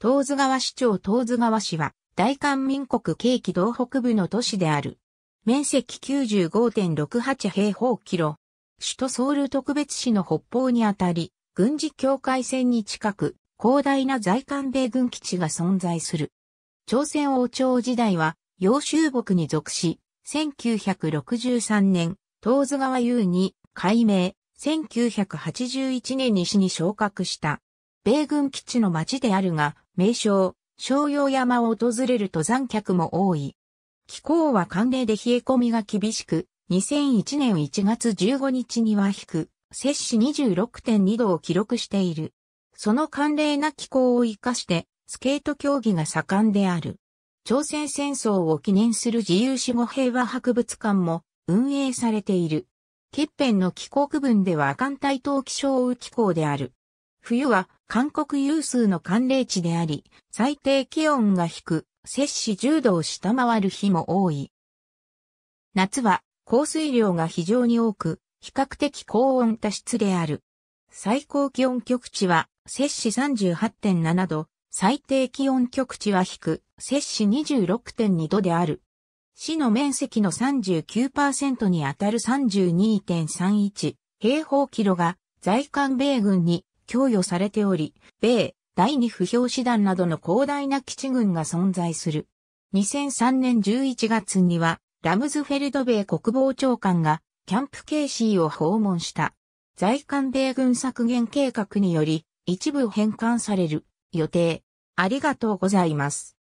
東津川市長東津川市は、大韓民国景気道北部の都市である。面積95.68平方キロ。首都ソウル特別市の北方にあたり、軍事境界線に近く、広大な在韓米軍基地が存在する。朝鮮王朝時代は、洋州牧に属し、1963年、東津川有に改名、1981年西に昇格した。米軍基地の町であるが、名称、商用山を訪れる登山客も多い。気候は寒冷で冷え込みが厳しく、2001年1月15日には低く、摂氏26.2度を記録している。その寒冷な気候を生かして、スケート競技が盛んである。朝鮮戦争を記念する自由死後平和博物館も運営されている。欠片の気候区分では寒帯等気象雨気候である。冬は韓国有数の寒冷地であり、最低気温が低く、摂氏10度を下回る日も多い。夏は降水量が非常に多く、比較的高温多湿である。最高気温局地は摂氏38.7度、最低気温局地は低く、摂氏26.2度である。市の面積の39%にあたる32.31平方キロが在韓米軍に供与されており、米、第二不評師団などの広大な基地軍が存在する。2003年11月には、ラムズフェルド米国防長官が、キャンプ・ケーシーを訪問した。在韓米軍削減計画により、一部返還される予定。ありがとうございます。